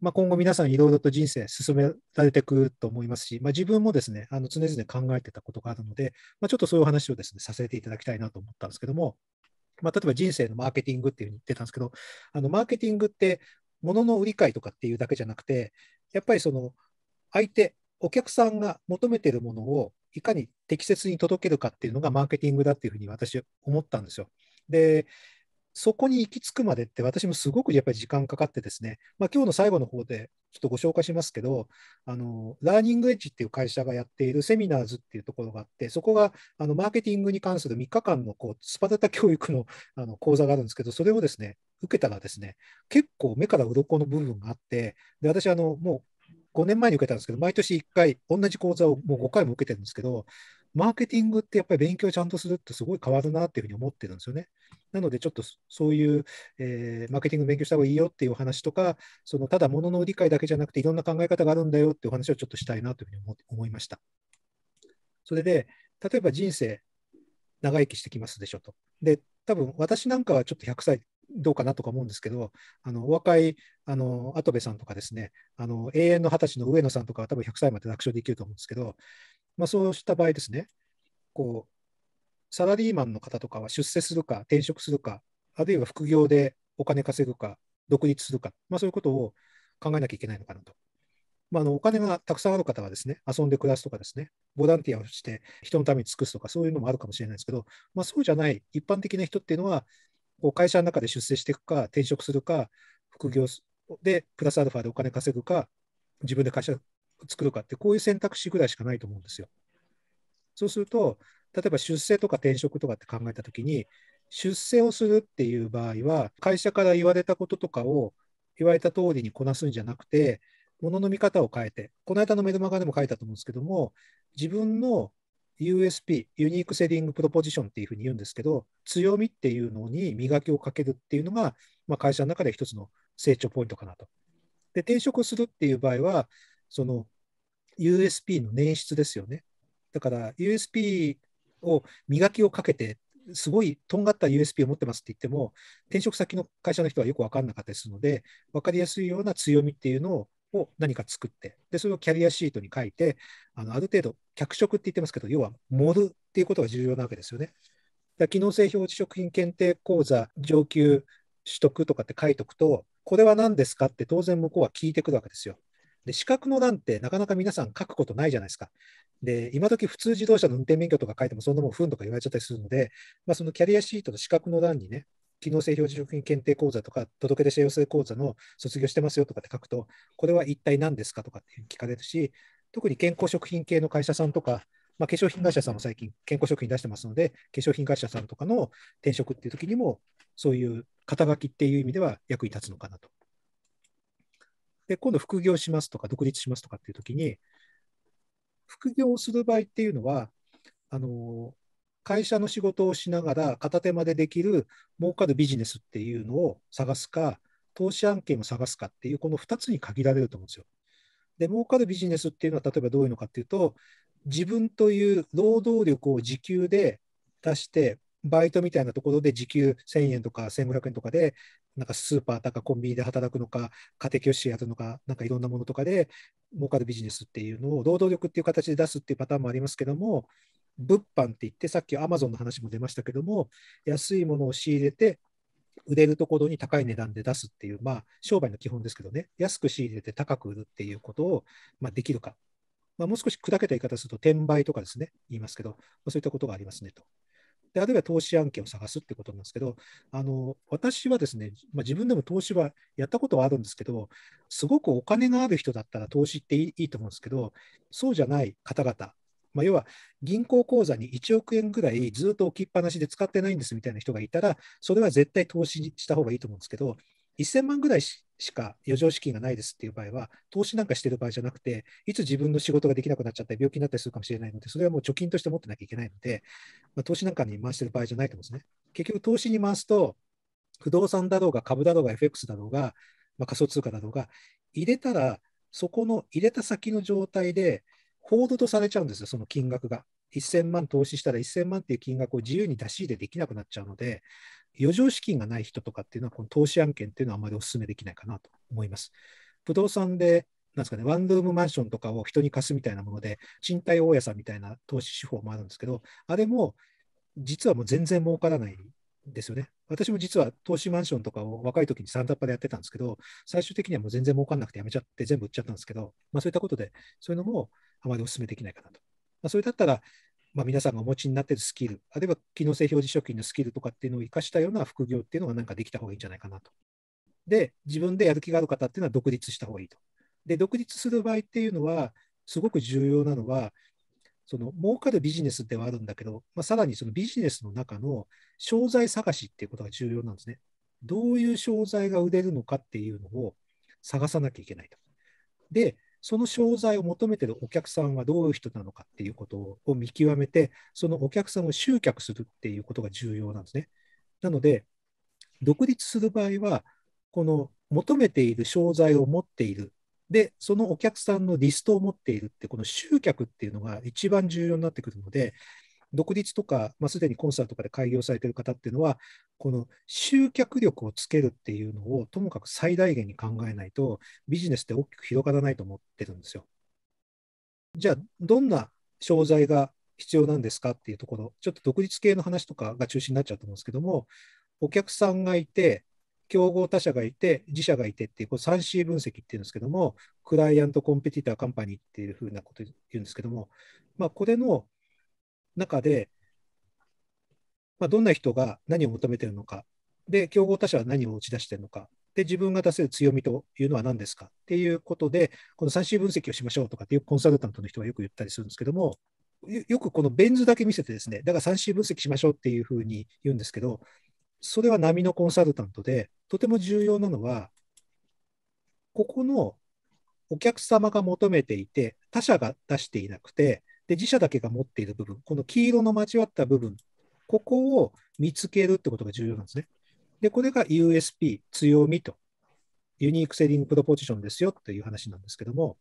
まあ、今後皆さんいろいろと人生進められていくと思いますし、まあ、自分もですね、あの常々考えてたことがあるので、まあ、ちょっとそういう話をですね、させていただきたいなと思ったんですけども、まあ、例えば人生のマーケティングっていうふうに言ってたんですけど、あのマーケティングって、ものの売り買いとかっていうだけじゃなくて、やっぱりその相手、お客さんが求めてるものをいかに適切に届けるかっていうのがマーケティングだっていうふうに私思ったんですよ。で、そこに行き着くまでって私もすごくやっぱり時間かかってですね、まあ、今日の最後の方でちょっとご紹介しますけど、あの、ラーニングエッジっていう会社がやっているセミナーズっていうところがあって、そこがあのマーケティングに関する3日間のこうスパルタ教育のあの講座があるんですけど、それをですね、受けたらですね、結構目から鱗の部分があって、で私あの、もう5年前に受けたんですけど、毎年1回、同じ講座をもう5回も受けてるんですけど、マーケティングってやっぱり勉強ちゃんとするってすごい変わるなっていうふうに思ってるんですよね。なので、ちょっとそういう、えー、マーケティング勉強した方がいいよっていうお話とか、そのただものの理解だけじゃなくて、いろんな考え方があるんだよっていうお話をちょっとしたいなというふうに思思いました。それで、例えば人生、長生きしてきますでしょと。で、多分私なんかはちょっと100歳どうかなとか思うんですけど、あのお若いあの跡部さんとかですね、あの永遠の二十歳の上野さんとかは多分100歳まで楽勝できると思うんですけど、まあ、そうした場合ですね、こうサラリーマンの方とかは出世するか、転職するか、あるいは副業でお金稼ぐか、独立するか、まあ、そういうことを考えなきゃいけないのかなと。まあ、あのお金がたくさんある方はですね、遊んで暮らすとかですね、ボランティアをして人のために尽くすとか、そういうのもあるかもしれないですけど、まあ、そうじゃない一般的な人っていうのは、こう会社の中で出世していくか、転職するか、副業でプラスアルファでお金稼ぐか、自分で会社作るかって、こういう選択肢ぐらいしかないと思うんですよ。そうすると、例えば出世とか転職とかって考えたときに、出世をするっていう場合は、会社から言われたこととかを言われた通りにこなすんじゃなくて、ものの見方を変えて、この間のメルマガでも書いたと思うんですけども、自分の USP、ユニークセリングプロポジションっていうふうに言うんですけど、強みっていうのに磨きをかけるっていうのが、まあ、会社の中で一つの成長ポイントかなと。で、転職するっていう場合は、その USP の捻出ですよね。だから USP を磨きをかけて、すごいとんがった USP を持ってますって言っても、転職先の会社の人はよく分かんなかったりするので、分かりやすいような強みっていうのをを何か作って、で、それをキャリアシートに書いて、あのある程度脚色って言ってますけど、要は盛るっていうことが重要なわけですよね。だ機能性表示食品検定講座上級取得とかって書いておくと、これは何ですかって当然向こうは聞いてくるわけですよ。で資格の欄ってなかなか皆さん書くことないじゃないですか。で、今時普通自動車の運転免許とか書いてもそんなもんふんとか言われちゃったりするので、まあ、そのキャリアシートの資格の欄にね、機能性表示食品検定講座とか、届け出者養成講座の卒業してますよとかって書くと、これは一体何ですかとかって聞かれるし、特に健康食品系の会社さんとか、まあ、化粧品会社さんも最近健康食品出してますので、化粧品会社さんとかの転職っていう時にも、そういう肩書きっていう意味では役に立つのかなと。で、今度副業しますとか、独立しますとかっていう時に、副業をする場合っていうのは、あの会社の仕事をしながら片手間でできる儲かるビジネスっていうのを探すか、投資案件を探すかっていう、この2つに限られると思うんですよ。で儲かるビジネスっていうのは例えばどういうのかっていうと自分という労働力を時給で出してバイトみたいなところで時給1000円とか1500円とかでなんかスーパーとかコンビニで働くのか家庭教師やるのかなんかいろんなものとかで儲かるビジネスっていうのを労働力っていう形で出すっていうパターンもありますけども物販って言ってさっきアマゾンの話も出ましたけども安いものを仕入れて売れるところに高い値段で出すっていう、まあ、商売の基本ですけどね、安く仕入れて高く売るっていうことを、まあ、できるか、まあ、もう少し砕けた言い方すると、転売とかですね、言いますけど、まあ、そういったことがありますねと。であるいは投資案件を探すってことなんですけど、あの私はですね、まあ、自分でも投資はやったことはあるんですけど、すごくお金がある人だったら投資っていいと思うんですけど、そうじゃない方々、まあ、要は銀行口座に1億円ぐらいずっと置きっぱなしで使ってないんですみたいな人がいたら、それは絶対投資した方がいいと思うんですけど、1000万ぐらいしか余剰資金がないですっていう場合は、投資なんかしてる場合じゃなくて、いつ自分の仕事ができなくなっちゃったり、病気になったりするかもしれないので、それはもう貯金として持ってなきゃいけないので、まあ、投資なんかに回してる場合じゃないと思うんですね。結局、投資に回すと、不動産だろうが株だろうが FX だろうが、まあ、仮想通貨だろうが、入れたら、そこの入れた先の状態で、報道とされちゃうんですよ、その金額が。1000万投資したら1000万っていう金額を自由に出し入れできなくなっちゃうので、余剰資金がない人とかっていうのは、この投資案件っていうのはあまりお勧めできないかなと思います。不動産で、なんですかね、ワンルームマンションとかを人に貸すみたいなもので、賃貸大家さんみたいな投資手法もあるんですけど、あれも実はもう全然儲からないですよね。私も実は投資マンションとかを若い時にサンダッパでやってたんですけど、最終的にはもう全然儲かんなくてやめちゃって全部売っちゃったんですけど、まあそういったことで、そういうのもあまりお勧めできないかなと。まあ、それだったら、まあ、皆さんがお持ちになっているスキル、あるいは機能性表示食品のスキルとかっていうのを生かしたような副業っていうのがなんかできた方がいいんじゃないかなと。で、自分でやる気がある方っていうのは独立した方がいいと。で、独立する場合っていうのは、すごく重要なのは、その儲かるビジネスではあるんだけど、まあ、さらにそのビジネスの中の商材探しっていうことが重要なんですね。どういう商材が売れるのかっていうのを探さなきゃいけないと。で、その商材を求めてるお客さんはどういう人なのかっていうことを見極めて、そのお客さんを集客するっていうことが重要なんですね。なので、独立する場合は、この求めている商材を持っている、で、そのお客さんのリストを持っているって、この集客っていうのが一番重要になってくるので、独立とか、まあ、すでにコンサートとかで開業されてる方っていうのは、この集客力をつけるっていうのをともかく最大限に考えないと、ビジネスって大きく広がらないと思ってるんですよ。じゃあ、どんな商材が必要なんですかっていうところ、ちょっと独立系の話とかが中心になっちゃうと思うんですけども、お客さんがいて、競合他社がいて、自社がいてっていう、う 3C 分析っていうんですけども、クライアント、コンペティター、カンパニーっていうふうなこと言うんですけども、まあ、これの中で、まあ、どんな人が何を求めてるのか、で、競合他社は何を打ち出してるのか、で、自分が出せる強みというのは何ですかっていうことで、この 3C 分析をしましょうとかっていうコンサルタントの人がよく言ったりするんですけども、よくこのベン図だけ見せてですね、だから 3C 分析しましょうっていうふうに言うんですけど、それは波のコンサルタントで、とても重要なのは、ここのお客様が求めていて、他社が出していなくて、で、自社だけが持っている部分、この黄色の交わった部分、ここを見つけるってことが重要なんですね。で、これが USP、強みと、ユニークセリングプロポジションですよという話なんですけども、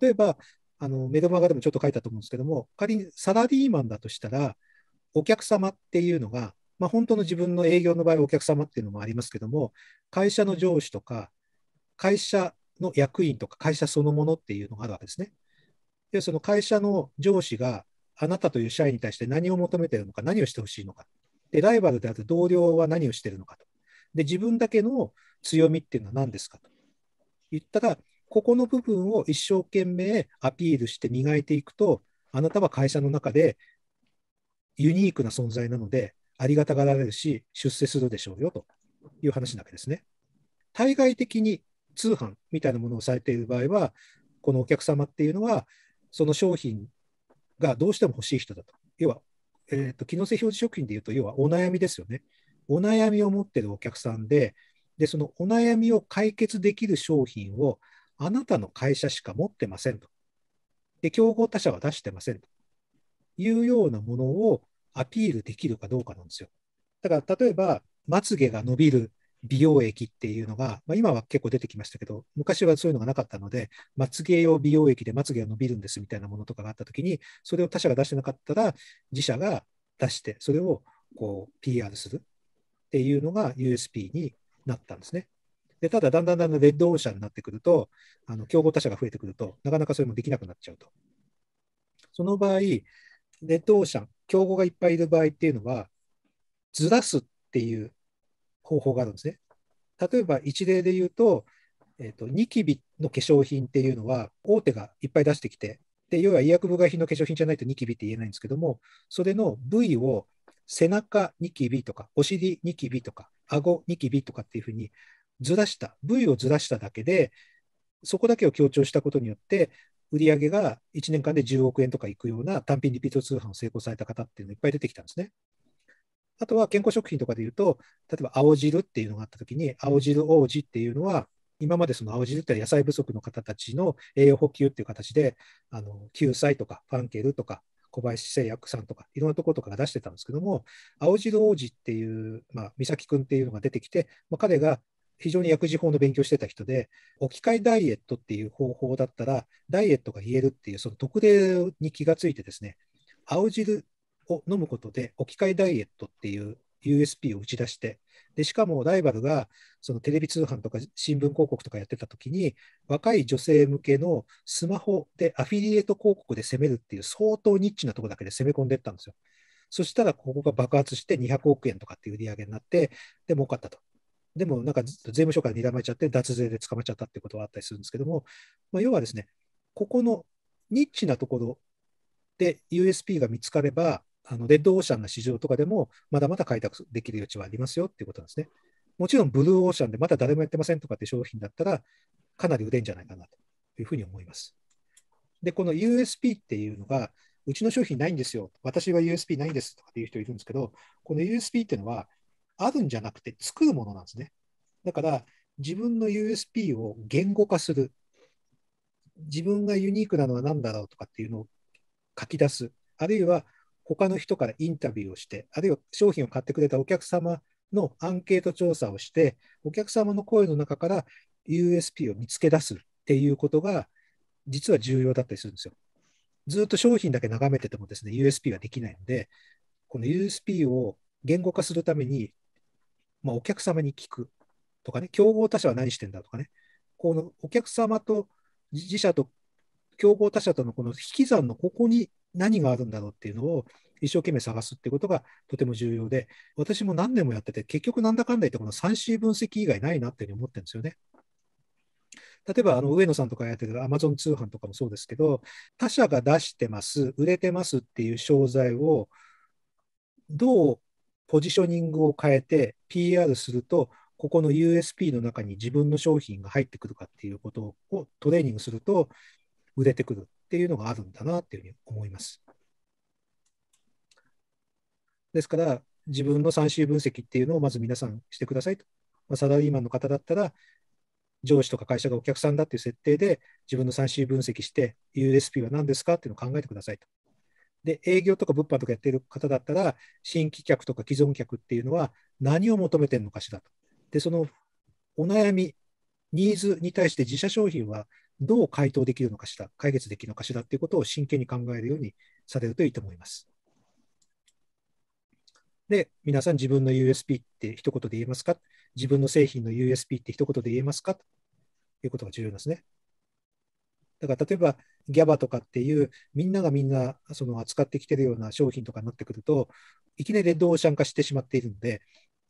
例えば、あのメルマガでもちょっと書いたと思うんですけども、仮にサラリーマンだとしたら、お客様っていうのが、まあ、本当の自分の営業の場合、お客様っていうのもありますけども、会社の上司とか、会社の役員とか、会社そのものっていうのがあるわけですね。で、その会社の上司があなたという社員に対して何を求めているのか、何をしてほしいのか。で、ライバルである同僚は何をしているのかと。で、自分だけの強みっていうのは何ですかと。言ったら、ここの部分を一生懸命アピールして磨いていくと、あなたは会社の中でユニークな存在なので、ありがたがられるし、出世するでしょうよという話なわけですね。対外的に通販みたいなものをされている場合は、このお客様っていうのは、その商品がどうしても欲しい人だと。要は、えーと、機能性表示食品でいうと、要はお悩みですよね。お悩みを持ってるお客さんで、で、そのお悩みを解決できる商品をあなたの会社しか持ってませんと。で、競合他社は出してませんというようなものをアピールできるかどうかなんですよ。だから、例えば、まつげが伸びる美容液っていうのが、まあ、今は結構出てきましたけど、昔はそういうのがなかったので、まつげ用美容液でまつげが伸びるんですみたいなものとかがあったときに、それを他社が出してなかったら、自社が出して、それをこう PR するっていうのが USP になったんですね。でただ、だんだんだんだんレッドオーシャンになってくると、あの競合他社が増えてくると、なかなかそれもできなくなっちゃうと。その場合、レッドオーシャン、競合がいっぱいいる場合っていうのは、ずらすっていう方法があるんですね。例えば一例で言うと、えーと、ニキビの化粧品っていうのは大手がいっぱい出してきて、で要は医薬部外品の化粧品じゃないとニキビって言えないんですけども、それの部位を背中ニキビとか、お尻ニキビとか、顎ニキビとかっていうふうにずらした、部位をずらしただけで、そこだけを強調したことによって、売り上げが1年間で10億円とかいくような単品リピート通販を成功された方っていうのいっぱい出てきたんですね。あとは健康食品とかでいうと、例えば青汁っていうのがあったときに、青汁王子っていうのは、今までその青汁って野菜不足の方たちの栄養補給っていう形で、あの救済とか、ファンケルとか、小林製薬さんとか、いろんなところとかが出してたんですけども、青汁王子っていう、まあ、美咲君っていうのが出てきて、まあ、彼が非常に薬事法の勉強してた人で、置き換えダイエットっていう方法だったら、ダイエットが言えるっていう、その特例に気がついてですね、青汁を飲むことで置き換えダイエットっていう USP を打ち出して、でしかもライバルがそのテレビ通販とか新聞広告とかやってたときに、若い女性向けのスマホでアフィリエイト広告で攻めるっていう相当ニッチなところだけで攻め込んでったんですよ。そしたらここが爆発して200億円とかっていう売り上げになって、で、儲かったと。でもなんか税務署から睨まれちゃって、脱税で捕まっちゃったっていうことはあったりするんですけども、まあ、要はですね、ここのニッチなところで USP が見つかれば、あのレッドオーシャンな市場とかでも、まだまだ開拓できる余地はありますよっていうことなんですね。もちろん、ブルーオーシャンでまだ誰もやってませんとかって商品だったら、かなり売れんじゃないかなというふうに思います。で、この USP っていうのが、うちの商品ないんですよ、私は USP ないんですとかっていう人いるんですけど、この USP っていうのは、あるんじゃなくて作るものなんですね。だから、自分の USP を言語化する。自分がユニークなのは何だろうとかっていうのを書き出す。あるいは他の人からインタビューをして、あるいは商品を買ってくれたお客様のアンケート調査をして、お客様の声の中から USP を見つけ出すっていうことが、実は重要だったりするんですよ。ずっと商品だけ眺めててもですね、USP はできないので、この USP を言語化するために、まあ、お客様に聞くとかね、競合他社は何してんだとかね、このお客様と自社と競合他社とのこの引き算のここに何があるんだろうっていうのを一生懸命探すってことがとても重要で、私も何年もやってて、結局なんだかんだ言ってこの 3C 分析以外ないなっていうふうに思ってるんですよね。例えば、あの、上野さんとかやってる Amazon 通販とかもそうですけど、他社が出してます、売れてますっていう商材を、どうポジショニングを変えて PR すると、ここの USP の中に自分の商品が入ってくるかっていうことをトレーニングすると売れてくる。っていうのがあるんだなっていうふうに思います。ですから、自分の算数分析っていうのをまず皆さんしてくださいと。まあ、サラリーマンの方だったら、上司とか会社がお客さんだっていう設定で、自分の算数分析して、USP は何ですかっていうのを考えてくださいと。で、営業とか物販とかやってる方だったら、新規客とか既存客っていうのは何を求めてるのかしらと。で、そのお悩み、ニーズに対して自社商品はどう回答できるのかしら、解決できるのかしらということを真剣に考えるようにされるといいと思います。で、皆さん自分の USP って一言で言えますか自分の製品の USP って一言で言えますかということが重要ですね。だから例えば GABA とかっていうみんながみんなその扱ってきてるような商品とかになってくるといきなりレッドオーシャン化してしまっているので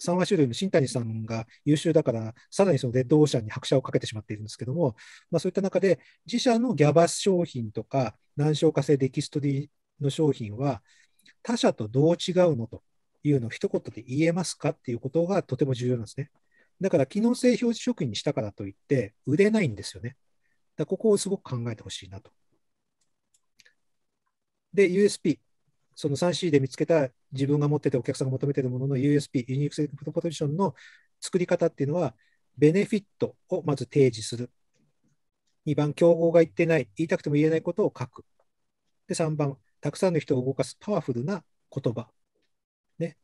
3話フ類の新谷さんが優秀だから、さらにそのレッドオーシャンに拍車をかけてしまっているんですけども、まあ、そういった中で、自社の GABA 商品とか、難消化性デキストリの商品は、他社とどう違うのというのを一言で言えますかっていうことがとても重要なんですね。だから、機能性表示食品にしたからといって、売れないんですよね。だここをすごく考えてほしいなと。で、USP。その 3C で見つけた自分が持っててお客さんが求めているものの USP、ユニークセプトポジションの作り方っていうのは、ベネフィットをまず提示する。2番、競合が言ってない、言いたくても言えないことを書く。で、3番、たくさんの人を動かすパワフルな言葉。ね。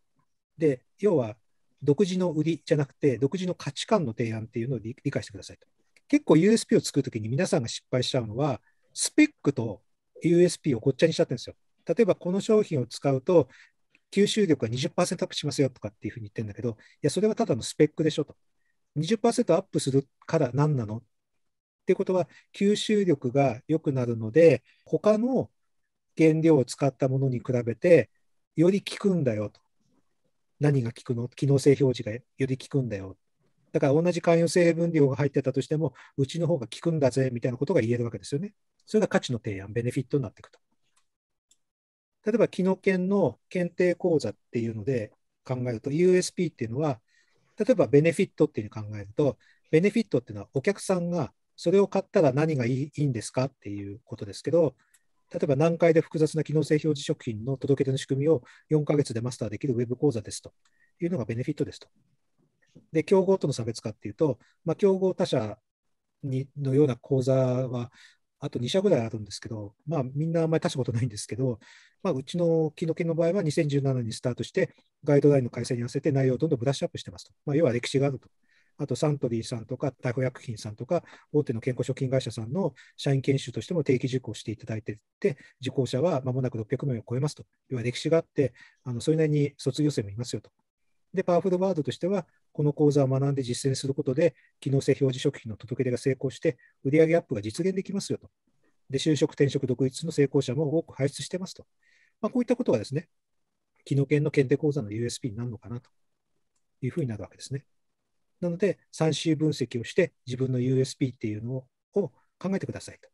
で、要は、独自の売りじゃなくて、独自の価値観の提案っていうのを理解してくださいと。結構 USP を作るときに皆さんが失敗しちゃうのは、スペックと USP をごっちゃにしちゃってるんですよ。例えばこの商品を使うと、吸収力が20%アップしますよとかっていうふうに言ってるんだけど、いや、それはただのスペックでしょと。20%アップするから何なのっていうことは、吸収力が良くなるので、他の原料を使ったものに比べて、より効くんだよと。何が効くの機能性表示がより効くんだよ。だから同じ関与成分量が入ってたとしても、うちの方が効くんだぜみたいなことが言えるわけですよね。それが価値の提案、ベネフィットになっていくと。例えば、機能研の検定講座っていうので考えると、USP っていうのは、例えばベネフィットっていうふうに考えると、ベネフィットっていうのはお客さんがそれを買ったら何がいいんですかっていうことですけど、例えば難解で複雑な機能性表示食品の届け出の仕組みを4ヶ月でマスターできるウェブ講座ですというのがベネフィットですと。で、競合との差別化っていうと、まあ、競合他社にのような講座はあと2社ぐらいあるんですけど、まあ、みんなあんまり立つことないんですけど、まあ、うちのキノキの場合は2017年にスタートして、ガイドラインの改正に合わせて内容をどんどんブラッシュアップしてますと。まあ、要は歴史があると。あとサントリーさんとか、逮捕薬品さんとか、大手の健康食品会社さんの社員研修としても定期受講していただいてて、受講者はまもなく600名を超えますと、要は歴史があって、あのそれなりに卒業生もいますよと。で、パワフルワードとしては、この講座を学んで実践することで、機能性表示食品の届け出が成功して、売上アップが実現できますよと。で、就職、転職、独立の成功者も多く輩出してますと。まあ、こういったことがですね、機能研の検定講座の USP になるのかなというふうになるわけですね。なので、3週分析をして、自分の USP っていうのを考えてくださいと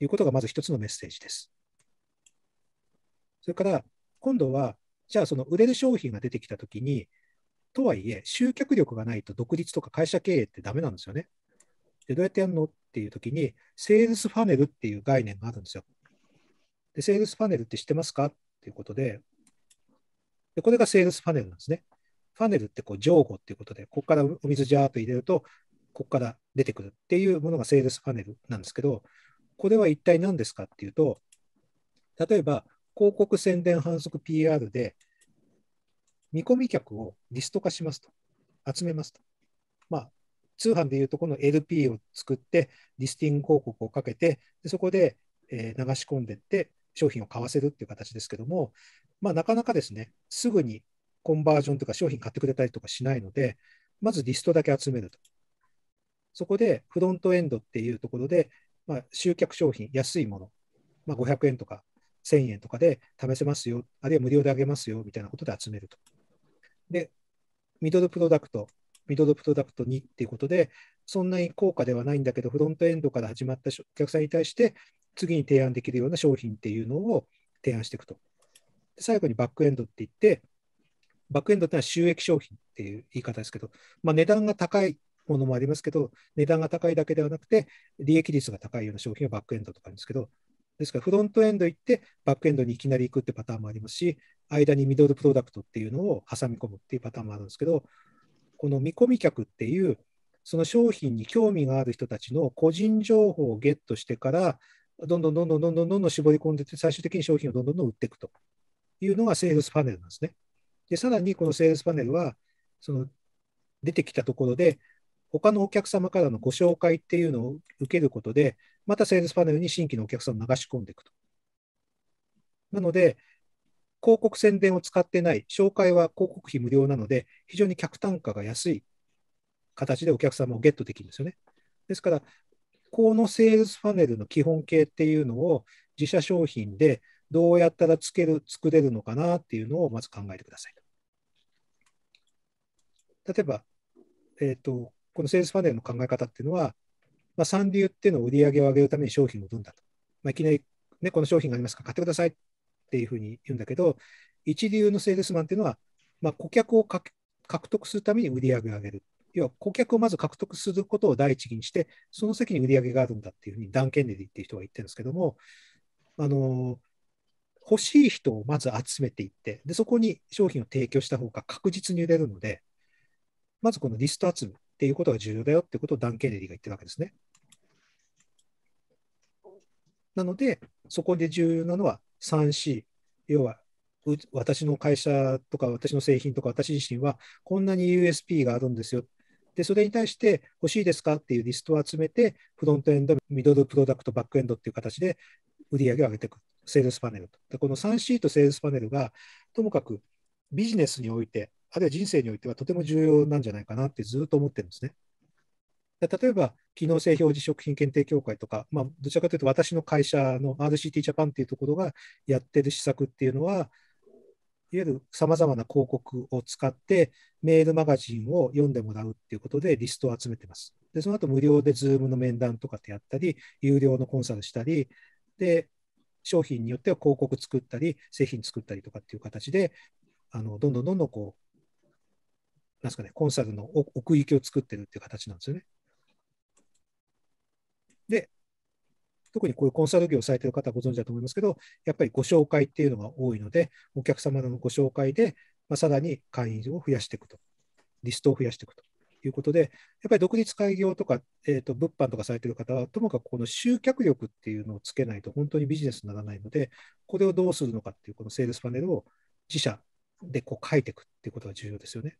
いうことが、まず一つのメッセージです。それから、今度は、じゃあ、その売れる商品が出てきたときに、とはいえ、集客力がないと独立とか会社経営ってダメなんですよね。で、どうやってやるのっていうときに、セールスファネルっていう概念があるんですよ。で、セールスファネルって知ってますかっていうことで、でこれがセールスファネルなんですね。ファネルってこう上後っていうことで、ここからお水ジャーっと入れると、ここから出てくるっていうものがセールスファネルなんですけど、これは一体何ですかっていうと、例えば広告宣伝反則 PR で見込み客をリスト化しますと、集めますと。まあ、通販でいうとこの LP を作って、リスティング広告をかけて、でそこで、え流し込んでいって、商品を買わせるっていう形ですけども、まあ、なかなかですね、すぐにコンバージョンとか商品買ってくれたりとかしないので、まずリストだけ集めると。そこでフロントエンドっていうところで、まあ、集客商品、安いもの、まあ、500円とか1000円とかで試せますよ、あるいは無料であげますよみたいなことで集めると。で、ミドルプロダクト、ミドルプロダクト2っていうことで、そんなに高価ではないんだけど、フロントエンドから始まったお客さんに対して、次に提案できるような商品っていうのを提案していくと。最後にバックエンドって言って、バックエンドってのは収益商品っていう言い方ですけど、まあ、値段が高いものもありますけど、値段が高いだけではなくて、利益率が高いような商品をバックエンドとかですけど、ですから、フロントエンド行って、バックエンドにいきなり行くってパターンもありますし、間にミドルプロダクトっていうのを挟み込むっていうパターンもあるんですけど、この見込み客っていう、その商品に興味がある人たちの個人情報をゲットしてから、どんどんどんどんどんどんどん絞り込んでて、最終的に商品をどんどんどん売っていくというのがセールスパネルなんですね。で、さらにこのセールスパネルは、その出てきたところで、他のお客様からのご紹介っていうのを受けることで、またセールスパネルに新規のお客さんを流し込んでいくと。なので、広告宣伝を使ってない、紹介は広告費無料なので、非常に客単価が安い形でお客様をゲットできるんですよね。ですから、このセールスパネルの基本形っていうのを自社商品でどうやったらつける作れるのかなっていうのをまず考えてください。例えば、えーと、とこのセールスパネルの考え方っていうのは、まあ、3流っていうのを売り上げを上げるために商品を売るんだと。まあ、いきなり、ね、この商品がありますから買ってくださいっていうふうに言うんだけど、一流のセールスマンっていうのは、まあ、顧客を獲得するために売り上げを上げる。要は顧客をまず獲得することを第一義にして、その席に売り上げがあるんだっていうふうにダン・ケンネディっていう人が言ってるんですけども、あの欲しい人をまず集めていって、でそこに商品を提供した方が確実に売れるので、まずこのリスト集めっていうことが重要だよってことをダン・ケネディが言ってるわけですね。なので、そこで重要なのは 3C、要は私の会社とか私の製品とか私自身はこんなに USP があるんですよ。で、それに対して欲しいですかっていうリストを集めて、フロントエンド、ミドルプロダクト、バックエンドっていう形で売り上げを上げていく。セールスパネルと。でこの 3C とセールスパネルが、ともかくビジネスにおいて、あるいは人生においてはとても重要なんじゃないかなってずっと思ってるんですね。例えば、機能性表示食品検定協会とか、まあ、どちらかというと私の会社の RCT ジャパンっていうところがやってる施策っていうのは、いわゆるさまざまな広告を使って、メールマガジンを読んでもらうっていうことでリストを集めてます。で、その後無料で Zoom の面談とかってやったり、有料のコンサルしたり、で、商品によっては広告作ったり、製品作ったりとかっていう形で、あのどんどんどんどんこう、なんですかね、コンサルの奥行きを作ってるっていう形なんですよね。で、特にこういうコンサル業をされている方はご存知だと思いますけど、やっぱりご紹介っていうのが多いので、お客様のご紹介で、まあ、さらに会員を増やしていくと、リストを増やしていくということで、やっぱり独立開業とか、えーと、物販とかされている方は、ともかくこの集客力っていうのをつけないと本当にビジネスにならないので、これをどうするのかっていう、このセールスパネルを自社でこう書いていくっていうことが重要ですよね。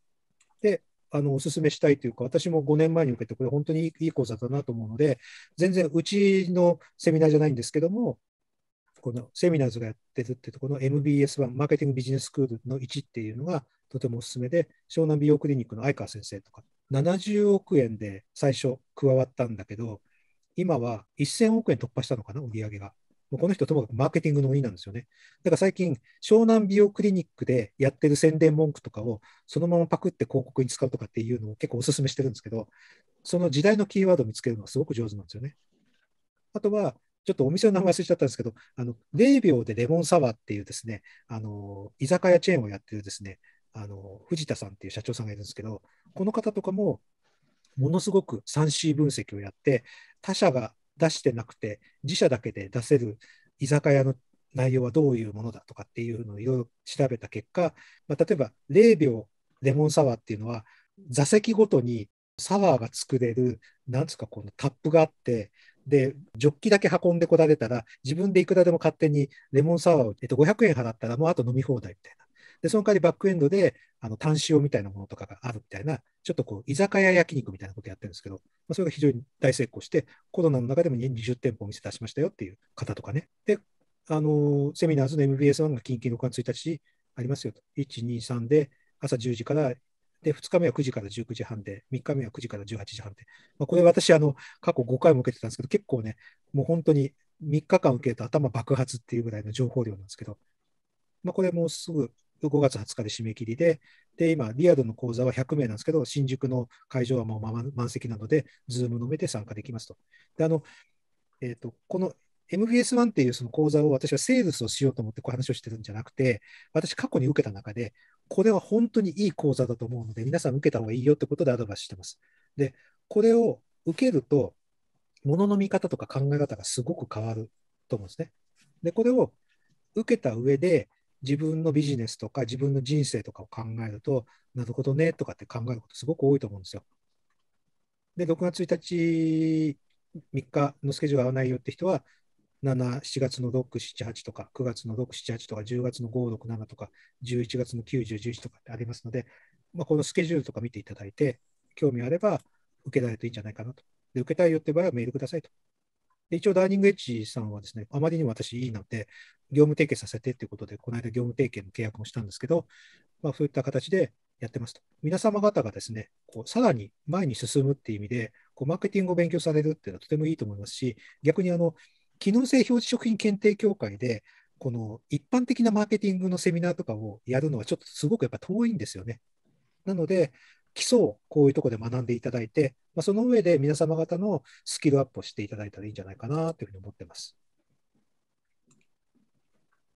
で、あのお勧めしたいというか、私も5年前に受けて、これ本当にいい講座だなと思うので、全然うちのセミナーじゃないんですけども、このセミナーズがやってるってとこの MBS 版マーケティングビジネススクールの1っていうのがとてもおすすめで、湘南美容クリニックの相川先生とか、70億円で最初加わったんだけど、今は1000億円突破したのかな、売り上げが。もうこの人ともかくマーケティングの鬼なんですよね。だから最近、湘南美容クリニックでやってる宣伝文句とかをそのままパクって広告に使うとかっていうのを結構お勧めしてるんですけど、その時代のキーワードを見つけるのがすごく上手なんですよね。あとは、ちょっとお店の名前忘れちゃったんですけど、あの0秒でレモンサワーっていうですね、あの居酒屋チェーンをやってるですね、あの藤田さんっていう社長さんがいるんですけど、この方とかもものすごく 3C 分析をやって、他社が出してなくて、自社だけで出せる居酒屋の内容はどういうものだとかっていうのをいろいろ調べた結果、まあ、例えば0秒レモンサワーっていうのは、座席ごとにサワーが作れる、なんつうかこのタップがあって、で、ジョッキだけ運んでこられたら、自分でいくらでも勝手にレモンサワーを、えっと、500円払ったらもうあと飲み放題みたいな。で、その代わりバックエンドで、あの、単塩みたいなものとかがあるみたいな、ちょっとこう、居酒屋焼肉みたいなことやってるんですけど、まあ、それが非常に大成功して、コロナの中でも20店舗お店出しましたよっていう方とかね。で、あの、セミナーズの MBS1 が近の6月1日ありますよと。1、2、3で朝10時からで、2日目は9時から19時半で、3日目は9時から18時半で、まあ、これ私、あの、過去5回も受けてたんですけど、結構ね、もう本当に3日間受けると頭爆発っていうぐらいの情報量なんですけど、まあ、これもうすぐ5月20日で締め切りで、で、今、リアルの講座は100名なんですけど、新宿の会場はもう満席なので、ズームのめで参加できますと。で、あの、えっ、ー、と、この MBS1 っていうその講座を私はセールスをしようと思ってこう話をしてるんじゃなくて、私過去に受けた中で、これは本当にいい講座だと思うので、皆さん受けた方がいいよってことでアドバイスしてます。で、これを受けると、ものの見方とか考え方がすごく変わると思うんですね。で、これを受けた上で、自分のビジネスとか自分の人生とかを考えると、なるほどねとかって考えることすごく多いと思うんですよ。で、6月1日、3日のスケジュール合わないよって人は、7、7月の6、7、8とか、9月の6、7、8とか、10月の5、6、7とか、11月の9、10、11とかってありますので、まあ、このスケジュールとか見ていただいて、興味あれば受けられるといいんじゃないかなと。で受けたいよって場合はメールくださいとで一応、ダーニングエッジさんはですね、あまりにも私いいので、業務提携させてっていうことで、この間業務提携の契約もしたんですけど、まあ、そういった形でやってますと。皆様方がですね、こうさらに前に進むっていう意味で、こうマーケティングを勉強されるっていうのはとてもいいと思いますし、逆にあの、機能性表示食品検定協会で、この一般的なマーケティングのセミナーとかをやるのはちょっとすごくやっぱ遠いんですよね。なので、基礎をこういうとこで学んでいただいて、まあ、その上で皆様方のスキルアップをしていただいたらいいんじゃないかなというふうに思ってます。